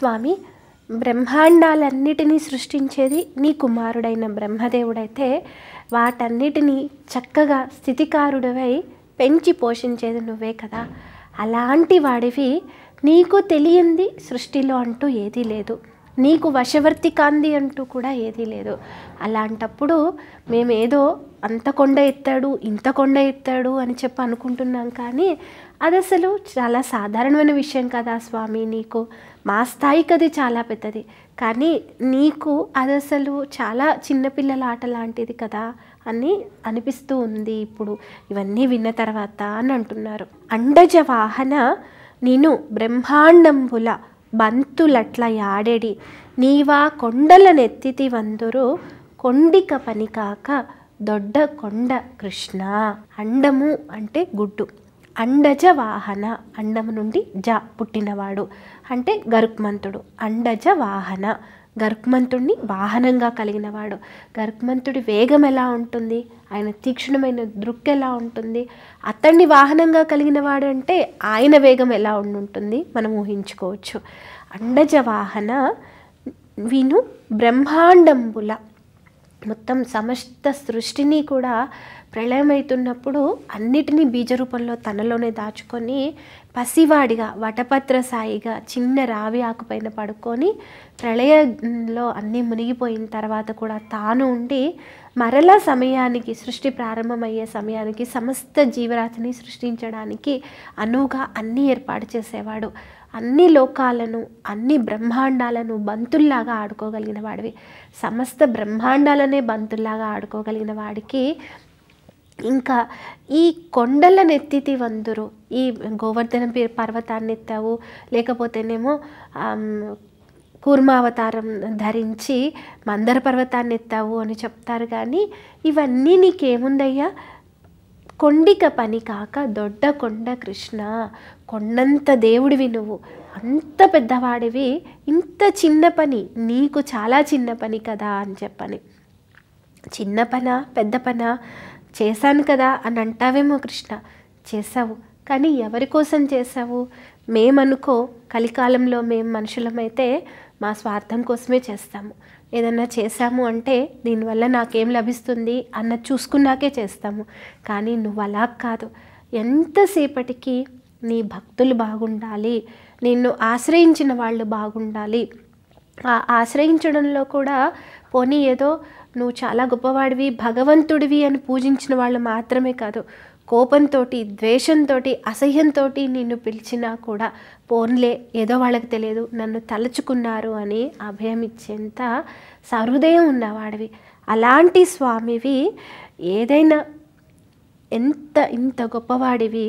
స్వామి బ్రహ్మాండాలన్నిటినీ సృష్టించేది నీ కుమారుడైన బ్రహ్మదేవుడైతే వాటన్నిటినీ చక్కగా స్థితికారుడివై పెంచి పోషించేది నువ్వే కదా అలాంటి వాడివి నీకు తెలియంది సృష్టిలో అంటూ ఏదీ లేదు నీకు వశవర్తి కాంది అంటూ కూడా ఏదీ లేదు అలాంటప్పుడు మేమేదో అంత కొండ ఎత్తాడు ఇంత కొండ ఎత్తాడు అని చెప్పి అనుకుంటున్నాం కానీ అది అసలు చాలా సాధారణమైన విషయం కదా స్వామి నీకు మా స్థాయికి అది చాలా పెద్దది కానీ నీకు అది అసలు చాలా చిన్నపిల్లల ఆట లాంటిది కదా అని అనిపిస్తూ ఉంది ఇప్పుడు ఇవన్నీ విన్న తర్వాత అని అంటున్నారు అండజ వాహన నేను బ్రహ్మాండంబుల ಬಂತುಲಟ್ಲ నీవా కొండల నెత్తితి వందురు కొండిక పని కాక దొడ్డ కొండ కృష్ణ అండము అంటే గుడ్డు అండజ వాహన అండము నుండి జ పుట్టినవాడు అంటే గరుక్మంతుడు అండజ వాహన గర్భమంతుడిని వాహనంగా కలిగినవాడు గర్భమంతుడి వేగం ఎలా ఉంటుంది ఆయన తీక్షణమైన దృక్ ఎలా ఉంటుంది అతన్ని వాహనంగా వాడు అంటే ఆయన వేగం ఎలా ఉండుంటుంది మనం ఊహించుకోవచ్చు అండజ వాహన వీను బ్రహ్మాండంబుల మొత్తం సమస్త సృష్టిని కూడా ప్రళయమవుతున్నప్పుడు అన్నిటినీ బీజరూపంలో తనలోనే దాచుకొని పసివాడిగా వటపత్ర సాయిగా చిన్న రావి ఆకుపైన పడుకొని ప్రళయంలో అన్నీ మునిగిపోయిన తర్వాత కూడా తాను ఉండి మరలా సమయానికి సృష్టి ప్రారంభమయ్యే సమయానికి సమస్త జీవరాశిని సృష్టించడానికి అనువుగా అన్నీ ఏర్పాటు చేసేవాడు అన్ని లోకాలను అన్ని బ్రహ్మాండాలను బంతుల్లాగా ఆడుకోగలిగిన వాడివి సమస్త బ్రహ్మాండాలనే బంతుల్లాగా ఆడుకోగలిగిన వాడికి ఇంకా ఈ కొండల నెత్తితి వందురు ఈ గోవర్ధనం పర్వతాన్ని ఎత్తావు లేకపోతేనేమో కూర్మావతారం ధరించి మందర పర్వతాన్ని ఎత్తావు అని చెప్తారు కానీ ఇవన్నీ నీకేముందయ్యా కొండిక పని కాక దొడ్డ కొండ కృష్ణ కొండంత దేవుడివి నువ్వు అంత పెద్దవాడివి ఇంత చిన్న పని నీకు చాలా చిన్న పని కదా అని చెప్పని చిన్న పన పెద్ద పన చేశాను కదా అని అంటావేమో కృష్ణ చేసావు కానీ ఎవరి కోసం చేసావు మేమనుకో కలికాలంలో మేము మనుషులమైతే మా స్వార్థం కోసమే చేస్తాము ఏదన్నా చేశాము అంటే దీనివల్ల నాకేం లభిస్తుంది అన్న చూసుకున్నాకే చేస్తాము కానీ నువ్వు అలా కాదు ఎంతసేపటికి నీ భక్తులు బాగుండాలి నిన్ను ఆశ్రయించిన వాళ్ళు బాగుండాలి ఆ ఆశ్రయించడంలో కూడా పోనీ ఏదో నువ్వు చాలా గొప్పవాడివి భగవంతుడివి అని పూజించిన వాళ్ళు మాత్రమే కాదు కోపంతో ద్వేషంతో అసహ్యంతో నిన్ను పిలిచినా కూడా పోన్లే ఏదో వాళ్ళకి తెలియదు నన్ను తలుచుకున్నారు అని అభయం ఇచ్చేంత సహృదయం ఉన్నవాడివి అలాంటి స్వామివి ఏదైనా ఎంత ఇంత గొప్పవాడివి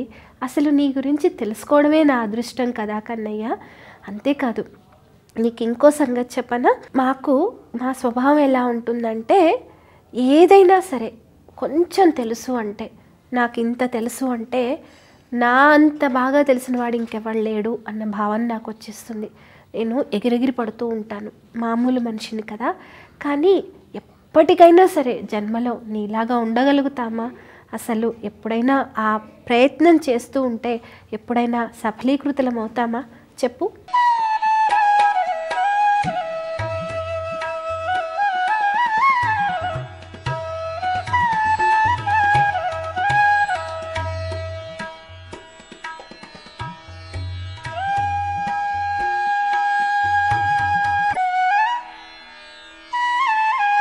అసలు నీ గురించి తెలుసుకోవడమే నా అదృష్టం కదా కన్నయ్య అంతేకాదు నీకు ఇంకో సంగతి చెప్పనా మాకు మా స్వభావం ఎలా ఉంటుందంటే ఏదైనా సరే కొంచెం తెలుసు అంటే నాకు ఇంత తెలుసు అంటే నా అంత బాగా తెలిసిన వాడు ఇంకెవడు లేడు అన్న భావన నాకు వచ్చేస్తుంది నేను ఎగిరెగిరి పడుతూ ఉంటాను మామూలు మనిషిని కదా కానీ ఎప్పటికైనా సరే జన్మలో నీలాగా ఉండగలుగుతామా అసలు ఎప్పుడైనా ఆ ప్రయత్నం చేస్తూ ఉంటే ఎప్పుడైనా సఫలీకృతులం అవుతామా చెప్పు